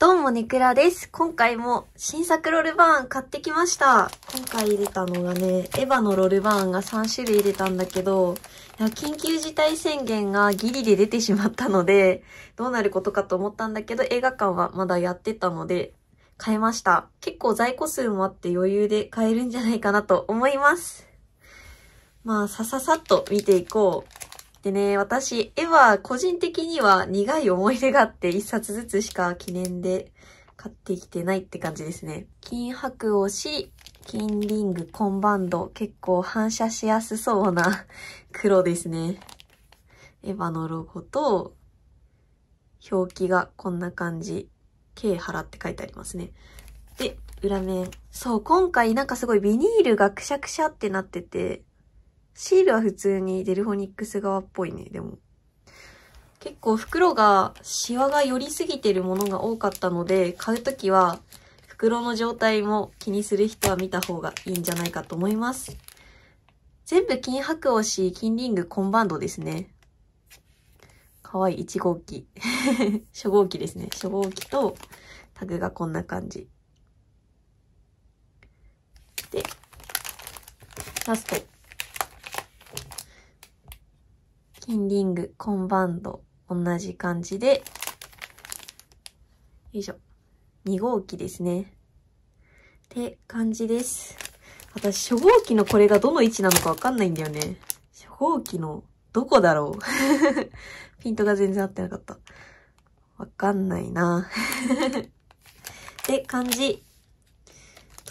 どうも、ネクラです。今回も新作ロールバーン買ってきました。今回入れたのがね、エヴァのロールバーンが3種類入れたんだけど、いや緊急事態宣言がギリで出てしまったので、どうなることかと思ったんだけど、映画館はまだやってたので、買いました。結構在庫数もあって余裕で買えるんじゃないかなと思います。まあ、さささっと見ていこう。でね、私、絵は個人的には苦い思い出があって一冊ずつしか記念で買ってきてないって感じですね。金箔をし、金リング、コンバンド、結構反射しやすそうな黒ですね。エヴァのロゴと、表記がこんな感じ。K 原って書いてありますね。で、裏面。そう、今回なんかすごいビニールがくしゃくしゃってなってて、シールは普通にデルフォニックス側っぽいね、でも。結構袋が、シワが寄りすぎてるものが多かったので、買うときは、袋の状態も気にする人は見た方がいいんじゃないかと思います。全部金箔押し、金リング、コンバンドですね。かわいい1号機。初号機ですね。初号機とタグがこんな感じ。で、ラスト。エンリング、コンバンド、同じ感じで、よいしょ。2号機ですね。って感じです。私、初号機のこれがどの位置なのかわかんないんだよね。初号機のどこだろう ピントが全然合ってなかった。わかんないな。って感じ。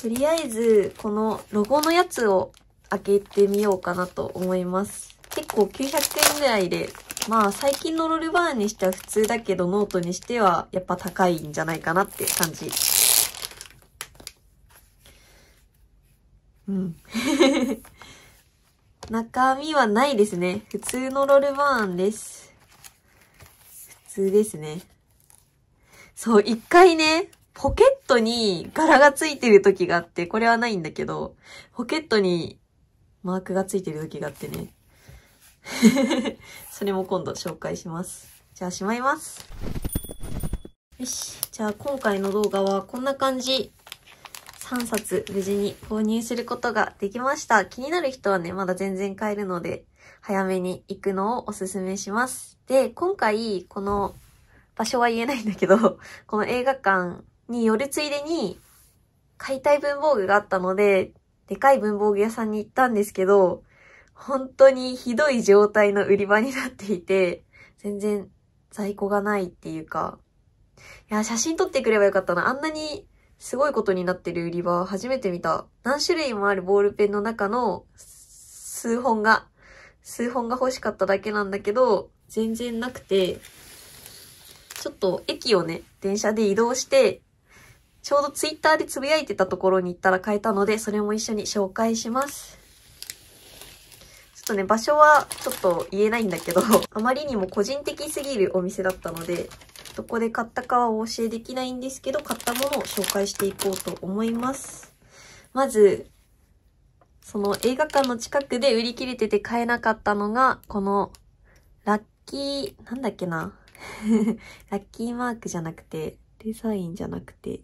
とりあえず、このロゴのやつを開けてみようかなと思います。結構900円ぐらいで、まあ最近のロールバーンにしては普通だけどノートにしてはやっぱ高いんじゃないかなって感じ。うん。中身はないですね。普通のロールバーンです。普通ですね。そう、一回ね、ポケットに柄がついてる時があって、これはないんだけど、ポケットにマークがついてる時があってね。それも今度紹介します。じゃあしまいます。よし。じゃあ今回の動画はこんな感じ。3冊無事に購入することができました。気になる人はね、まだ全然買えるので、早めに行くのをおすすめします。で、今回、この、場所は言えないんだけど、この映画館に寄るついでに、買いたい文房具があったので、でかい文房具屋さんに行ったんですけど、本当にひどい状態の売り場になっていて、全然在庫がないっていうか、いや、写真撮ってくればよかったな。あんなにすごいことになってる売り場初めて見た。何種類もあるボールペンの中の数本が、数本が欲しかっただけなんだけど、全然なくて、ちょっと駅をね、電車で移動して、ちょうどツイッターでつぶやいてたところに行ったら買えたので、それも一緒に紹介します。とね、場所はちょっと言えないんだけど、あまりにも個人的すぎるお店だったので、どこで買ったかはお教えできないんですけど、買ったものを紹介していこうと思います。まず、その映画館の近くで売り切れてて買えなかったのが、この、ラッキー、なんだっけな ラッキーマークじゃなくて、デザインじゃなくて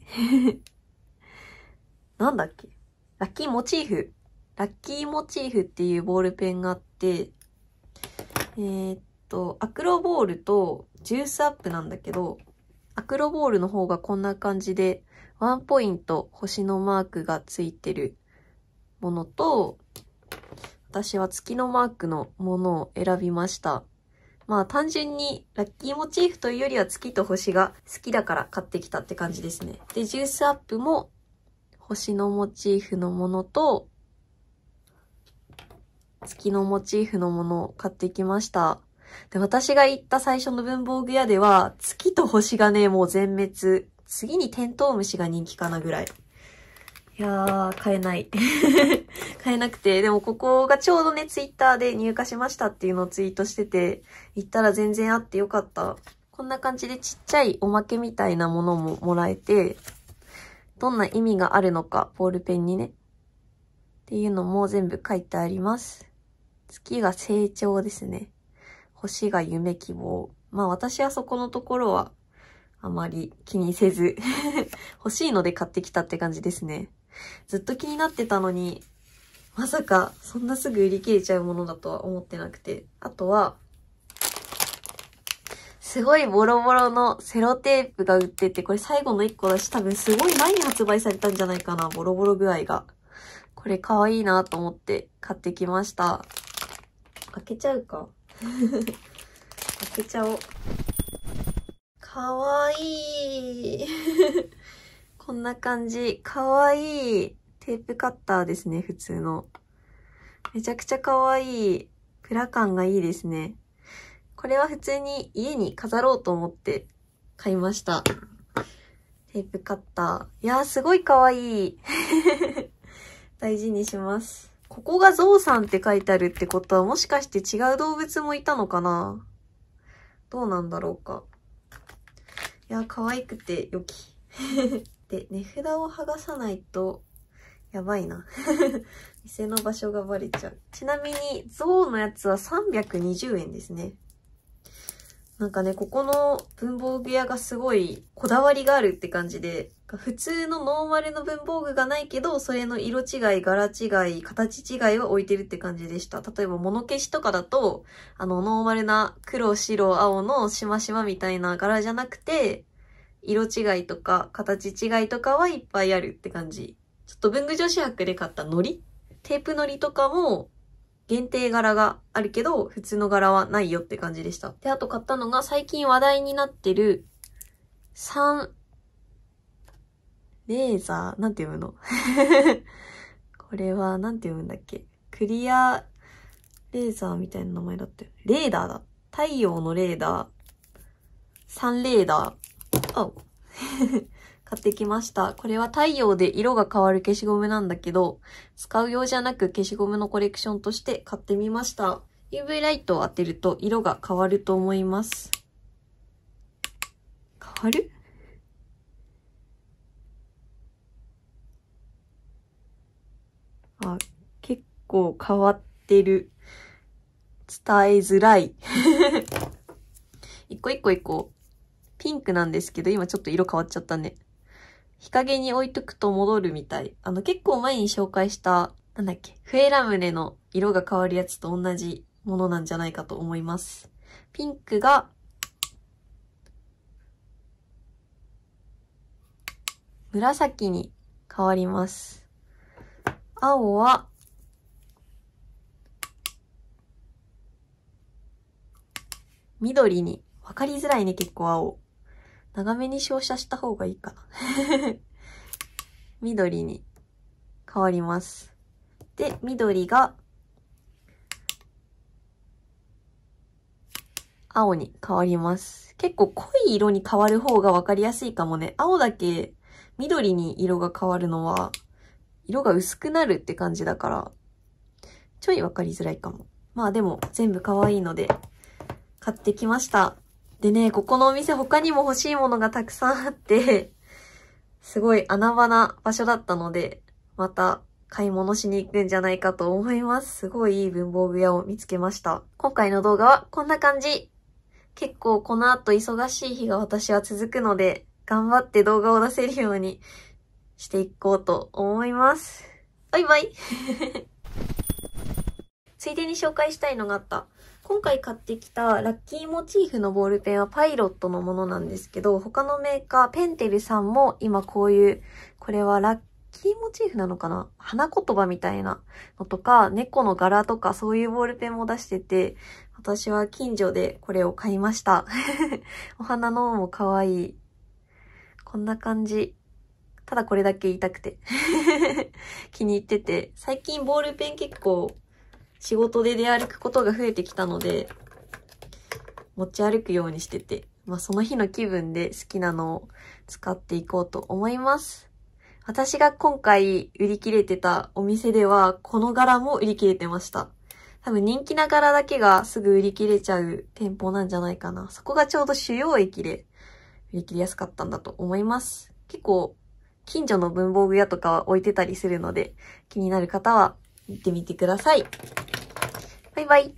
なんだっけラッキーモチーフラッキーモチーフっていうボールペンがあって、えー、っと、アクロボールとジュースアップなんだけど、アクロボールの方がこんな感じで、ワンポイント星のマークがついてるものと、私は月のマークのものを選びました。まあ単純にラッキーモチーフというよりは月と星が好きだから買ってきたって感じですね。で、ジュースアップも星のモチーフのものと、月のモチーフのものを買ってきました。で、私が行った最初の文房具屋では、月と星がね、もう全滅。次にテントウムシが人気かなぐらい。いやー、買えない。買えなくて、でもここがちょうどね、ツイッターで入荷しましたっていうのをツイートしてて、行ったら全然あってよかった。こんな感じでちっちゃいおまけみたいなものももらえて、どんな意味があるのか、ボールペンにね。っていうのも全部書いてあります。月が成長ですね。星が夢希望。まあ私はそこのところはあまり気にせず 欲しいので買ってきたって感じですね。ずっと気になってたのに、まさかそんなすぐ売り切れちゃうものだとは思ってなくて。あとは、すごいボロボロのセロテープが売ってて、これ最後の1個だし、多分すごい前に発売されたんじゃないかな、ボロボロ具合が。これ可愛いなと思って買ってきました。けちゃうか。開けちゃおう。かわいい。こんな感じ。かわいい。テープカッターですね、普通の。めちゃくちゃかわいい。プラ感がいいですね。これは普通に家に飾ろうと思って買いました。テープカッター。いやー、すごいかわいい。大事にします。ここがゾウさんって書いてあるってことは、もしかして違う動物もいたのかなどうなんだろうか。いや、可愛くて良き。で、値札を剥がさないと、やばいな。店の場所がバレちゃう。ちなみに、ゾウのやつは320円ですね。なんかね、ここの文房具屋がすごいこだわりがあるって感じで、普通のノーマルの文房具がないけど、それの色違い、柄違い、形違いは置いてるって感じでした。例えば物消しとかだと、あの、ノーマルな黒、白、青のしましまみたいな柄じゃなくて、色違いとか形違いとかはいっぱいあるって感じ。ちょっと文具女子博で買った糊テープ糊とかも限定柄があるけど、普通の柄はないよって感じでした。で、あと買ったのが最近話題になってる、3レーザー、なんて読むの これは、なんて読むんだっけクリアレーザーみたいな名前だったよ。レーダーだ。太陽のレーダー。サンレーダー。あ 買ってきました。これは太陽で色が変わる消しゴムなんだけど、使うようじゃなく消しゴムのコレクションとして買ってみました。UV ライトを当てると色が変わると思います。変わるあ、結構変わってる。伝えづらい。一個一個一個、ピンクなんですけど、今ちょっと色変わっちゃったね。日陰に置いとくと戻るみたい。あの、結構前に紹介した、なんだっけ、フェラムネの色が変わるやつと同じものなんじゃないかと思います。ピンクが、紫に変わります。青は、緑に。わかりづらいね、結構青。長めに照射した方がいいかな。緑に変わります。で、緑が、青に変わります。結構濃い色に変わる方がわかりやすいかもね。青だけ緑に色が変わるのは色が薄くなるって感じだから、ちょいわかりづらいかも。まあでも、全部可愛いので、買ってきました。でね、ここのお店他にも欲しいものがたくさんあって すごい穴場な場所だったので、また買い物しに行くんじゃないかと思います。すごいいい文房具屋を見つけました。今回の動画はこんな感じ。結構この後忙しい日が私は続くので、頑張って動画を出せるようにしていこうと思います。バイバイ ついでに紹介したいのがあった。今回買ってきたラッキーモチーフのボールペンはパイロットのものなんですけど、他のメーカー、ペンテルさんも今こういう、これはラッキーモチーフなのかな花言葉みたいなのとか、猫の柄とかそういうボールペンも出してて、私は近所でこれを買いました。お花のも可愛い。こんな感じ。ただこれだけ言いたくて 気に入ってて、最近ボールペン結構仕事で出歩くことが増えてきたので、持ち歩くようにしてて、まあその日の気分で好きなのを使っていこうと思います。私が今回売り切れてたお店では、この柄も売り切れてました。多分人気な柄だけがすぐ売り切れちゃう店舗なんじゃないかな。そこがちょうど主要駅で売り切りやすかったんだと思います。結構近所の文房具屋とかは置いてたりするので、気になる方は行ってみてください。バイバイ。